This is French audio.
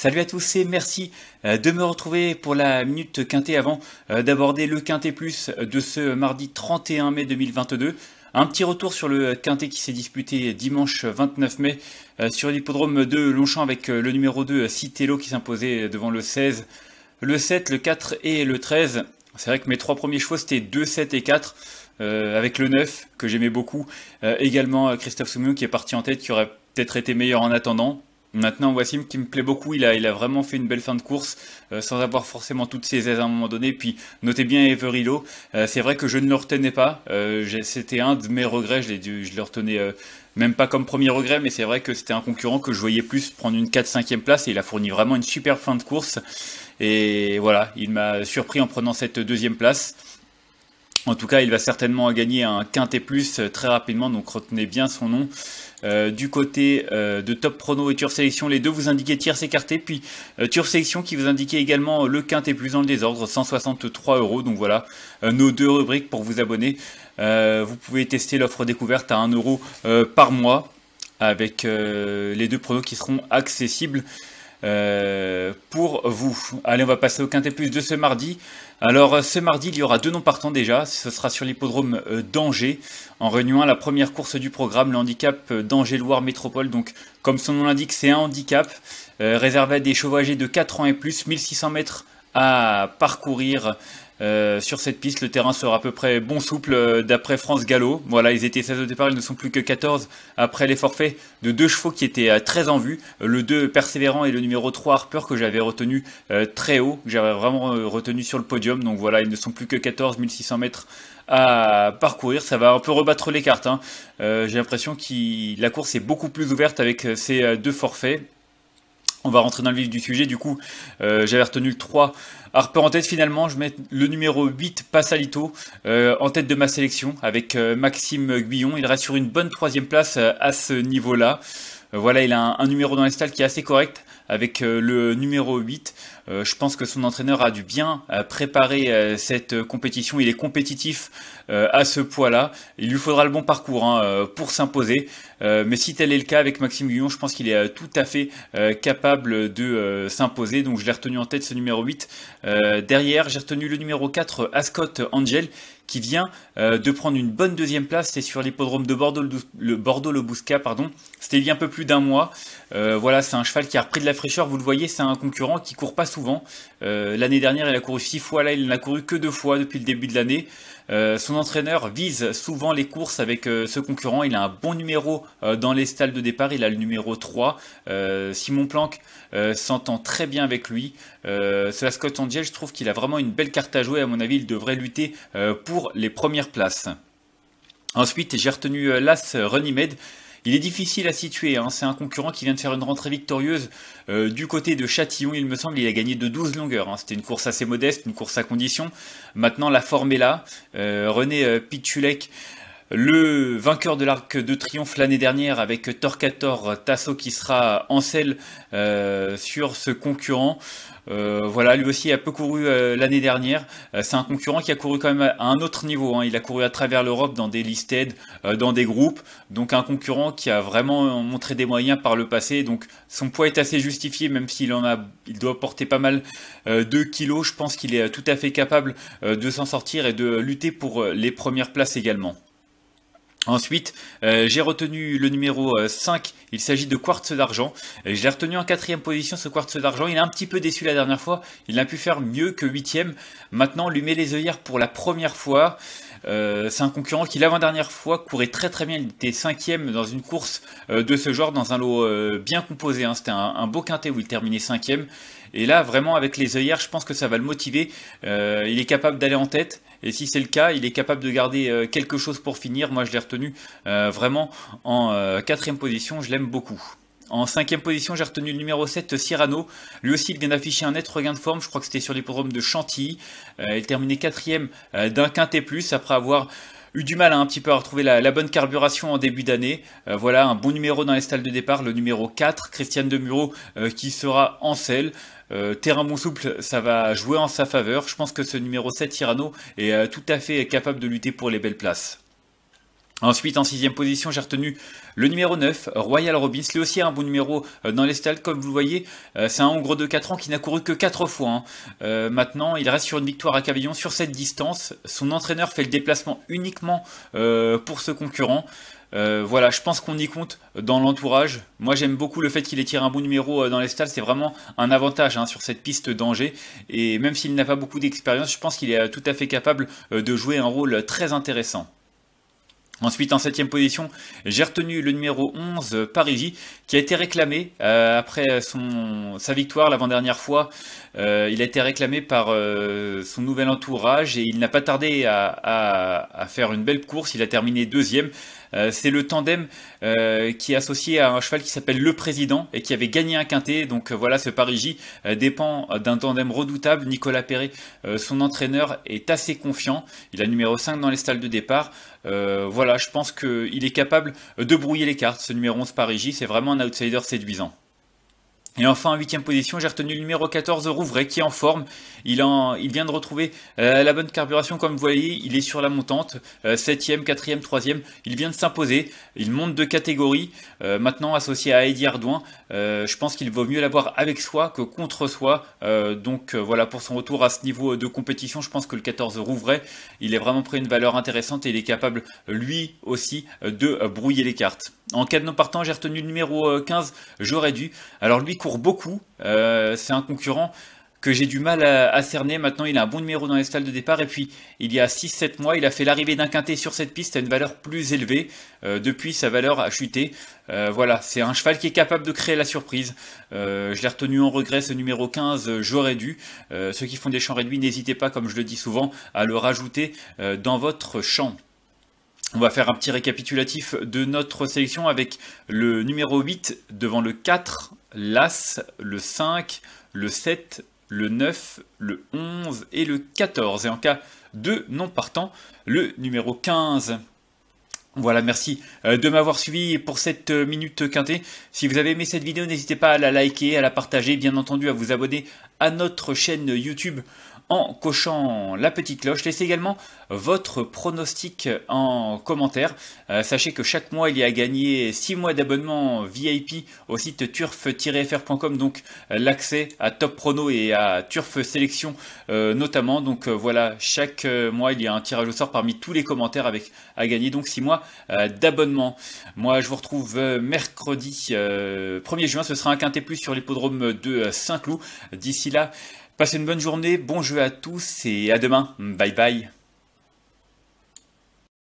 Salut à tous et merci euh, de me retrouver pour la minute quintet avant euh, d'aborder le quintet plus de ce mardi 31 mai 2022. Un petit retour sur le quintet qui s'est disputé dimanche 29 mai euh, sur l'hippodrome de Longchamp avec le numéro 2 Citello qui s'imposait devant le 16, le 7, le 4 et le 13. C'est vrai que mes trois premiers choix c'était 2, 7 et 4. avec le 9 que j'aimais beaucoup, également Christophe Soumion qui est parti en tête, qui aurait peut-être été meilleur en attendant, Maintenant, Wassim qui me plaît beaucoup, il a, il a vraiment fait une belle fin de course euh, sans avoir forcément toutes ses aises à un moment donné. Puis notez bien Everillo, euh, c'est vrai que je ne le retenais pas, euh, c'était un de mes regrets, je, dû, je le retenais même pas comme premier regret, mais c'est vrai que c'était un concurrent que je voyais plus prendre une 4-5e place et il a fourni vraiment une super fin de course. Et voilà, il m'a surpris en prenant cette deuxième place. En tout cas, il va certainement gagner un quintet plus euh, très rapidement, donc retenez bien son nom. Euh, du côté euh, de Top Prono et Turf Sélection, les deux vous indiquaient tiers écartés. puis Turf Sélection qui vous indiquait également le quintet plus dans le désordre, 163 euros. Donc voilà, nos deux rubriques pour vous abonner. vous pouvez tester l'offre découverte à 1 euro par mois avec les deux pronos qui seront accessibles pour vous. Allez, on va passer au quintet plus de ce mardi. Alors euh, ce mardi, il y aura deux noms partants déjà. Ce sera sur l'hippodrome euh, d'Angers. En réunion, la première course du programme, le handicap euh, d'Angers-Loire Métropole. Donc comme son nom l'indique, c'est un handicap réservé à des chevaux âgés de 4 ans et plus, 1600 mètres à parcourir euh, sur cette piste, le terrain sera à peu près bon souple euh, d'après France Gallo. Voilà, ils étaient 16 au départ, ils ne sont plus que 14 après les forfaits de deux chevaux qui étaient euh, très en vue. Le 2 Persévérant et le numéro 3 Harper que j'avais retenu très haut, j'avais vraiment retenu sur le podium. Donc voilà, ils ne sont plus que 14, 600 mètres à parcourir. Ça va un peu rebattre les cartes. Hein. J'ai l'impression que la course est beaucoup plus ouverte avec ces deux forfaits. On va rentrer dans le vif du sujet. Du coup, euh, j'avais retenu le 3. Harper en tête finalement, je mets le numéro 8, Passalito, euh, en tête de ma sélection avec euh, Maxime Guillon. Il reste sur une bonne troisième place euh, à ce niveau-là. Euh, voilà, il a un, numéro dans les qui est assez correct avec euh, le numéro 8. Euh, je pense que son entraîneur a dû bien préparer cette compétition. Il est compétitif à ce poids-là. Il lui faudra le bon parcours hein, pour s'imposer. mais si tel est le cas avec Maxime Guillon, je pense qu'il est tout à fait capable de s'imposer. Donc je l'ai retenu en tête ce numéro 8. derrière, j'ai retenu le numéro 4, Ascot Angel qui vient euh, de prendre une bonne deuxième place. C'est sur l'hippodrome de Bordeaux, le Bordeaux le Bousca, pardon. C'était il y a un peu plus d'un mois. Euh, voilà, c'est un cheval qui a repris de la fraîcheur. Vous le voyez, c'est un concurrent qui court pas souvent. Euh, l'année dernière, il a couru six fois. Là, il n'a couru que deux fois depuis le début de l'année. Euh, son entraîneur vise souvent les courses avec euh, ce concurrent. Il a un bon numéro euh, dans les stalles de départ. Il a le numéro 3. Simon Planck s'entend très bien avec lui. cela Scott Angel, je trouve qu'il a vraiment une belle carte à jouer. À mon avis, il devrait lutter pour les premières places. Ensuite, j'ai retenu l'As Runnymede. Il est difficile à situer, hein. c'est un concurrent qui vient de faire une rentrée victorieuse euh, du côté de Châtillon, il me semble, il a gagné de 12 longueurs. Hein. C'était une course assez modeste, une course à condition. Maintenant, la forme est là. Euh, René euh, Pitulek le vainqueur de l'Arc de Triomphe l'année dernière avec Torquator Tasso qui sera en selle euh, sur ce concurrent. Euh, voilà, lui aussi a peu couru euh, l'année dernière. c'est un concurrent qui a couru quand même à un autre niveau. Hein. Il a couru à travers l'Europe dans des listed, dans des groupes. Donc un concurrent qui a vraiment montré des moyens par le passé. Donc son poids est assez justifié, même s'il en a, il doit porter pas mal de kilos. Je pense qu'il est tout à fait capable de s'en sortir et de lutter pour les premières places également. Ensuite, euh, j'ai retenu le numéro 5, euh, il s'agit de quartz d'argent. Euh, je l'ai retenu en quatrième position, ce quartz d'argent. Il a un petit peu déçu la dernière fois, il n'a pu faire mieux que huitième. Maintenant, lui met les œillères pour la première fois. c'est un concurrent qui l'avant-dernière fois courait très très bien, il était cinquième dans une course de ce genre, dans un lot bien composé. Hein. C'était un, beau quintet où il terminait cinquième. Et là, vraiment, avec les œillères, je pense que ça va le motiver. il est capable d'aller en tête. Et si c'est le cas, il est capable de garder euh, quelque chose pour finir. Moi, je l'ai retenu euh, vraiment en euh, quatrième position. Je l'aime beaucoup. En cinquième position, j'ai retenu le numéro 7, Cyrano. Lui aussi, il vient d'afficher un net regain de forme. Je crois que c'était sur les l'hippodrome de Chantilly. il terminait quatrième d'un quintet plus après avoir eu du mal hein, un petit peu à retrouver la, la bonne carburation en début d'année. Euh, voilà, un bon numéro dans les stalles de départ, le numéro 4, Christiane Demureau euh, qui sera en selle. Euh, terrain bon souple, ça va jouer en sa faveur. Je pense que ce numéro 7, Tirano est tout à fait capable de lutter pour les belles places. Ensuite, en sixième position, j'ai retenu le numéro 9, Royal Robbins. Lui aussi a un bon numéro euh, dans les stalles, comme vous le voyez. Euh, c'est un Hongrois de 4 ans qui n'a couru que 4 fois. Hein. Euh, maintenant, il reste sur une victoire à Cavillon sur cette distance. Son entraîneur fait le déplacement uniquement pour ce concurrent. voilà, je pense qu'on y compte dans l'entourage. Moi, j'aime beaucoup le fait qu'il ait tiré un bon numéro dans les stalles. C'est vraiment un avantage hein, sur cette piste d'Angers. Et même s'il n'a pas beaucoup d'expérience, je pense qu'il est tout à fait capable de jouer un rôle très intéressant. Ensuite, en septième position, j'ai retenu le numéro 11, euh, Parigi, qui a été réclamé euh, après son, sa victoire l'avant-dernière fois. Euh, il a été réclamé par son nouvel entourage et il n'a pas tardé à, faire une belle course. Il a terminé deuxième. C'est le tandem qui est associé à un cheval qui s'appelle Le Président et qui avait gagné un quintet. Donc voilà, ce Parigi dépend d'un tandem redoutable. Nicolas Perret, son entraîneur, est assez confiant. Il a numéro 5 dans les stalles de départ. voilà je pense qu'il est capable de brouiller les cartes. Ce numéro 11 Parigi, c'est vraiment un outsider séduisant. Et enfin, en huitième position, j'ai retenu le numéro 14, Rouvray, qui est en forme. Il, en, il vient de retrouver euh, la bonne carburation, comme vous voyez, il est sur la montante. Euh, septième, quatrième, troisième, il vient de s'imposer. Il monte de catégorie. Euh, maintenant, associé à Eddie Ardouin, je pense qu'il vaut mieux l'avoir avec soi que contre soi. donc voilà, pour son retour à ce niveau de compétition, je pense que le 14 Rouvray, il est vraiment pris une valeur intéressante et il est capable, lui aussi, de brouiller les cartes. En cas de non partant, j'ai retenu le numéro 15, euh, j'aurais dû. Alors lui court beaucoup, euh, c'est un concurrent que j'ai du mal à, cerner. Maintenant, il a un bon numéro dans les stalles de départ. Et puis, il y a 6-7 mois, il a fait l'arrivée d'un quintet sur cette piste à une valeur plus élevée. Euh, depuis, sa valeur a chuté. voilà, c'est un cheval qui est capable de créer la surprise. je l'ai retenu en regret, ce numéro 15, j'aurais dû. ceux qui font des champs réduits, n'hésitez pas, comme je le dis souvent, à le rajouter dans votre champ. On va faire un petit récapitulatif de notre sélection avec le numéro 8 devant le 4, l'As, le 5, le 7, le 9, le 11 et le 14. Et en cas de non partant, le numéro 15. Voilà, merci euh, de m'avoir suivi pour cette euh, minute quintée. Si vous avez aimé cette vidéo, n'hésitez pas à la liker, à la partager, bien entendu à vous abonner à notre chaîne YouTube en cochant la petite cloche. Laissez également votre pronostic en commentaire. Euh, sachez que chaque mois, il y a à gagner 6 mois d'abonnement VIP au site turf-fr.com, donc euh, l'accès à Top Prono et à Turf Sélection euh, notamment. Donc voilà, chaque mois, il y a un tirage au sort parmi tous les commentaires avec à gagner donc 6 mois d'abonnement. Moi, je vous retrouve mercredi 1er juin. Ce sera un quintet plus sur l'hippodrome de Saint-Cloud. D'ici là, Passez une bonne journée, bon jeu à tous et à demain. Bye bye.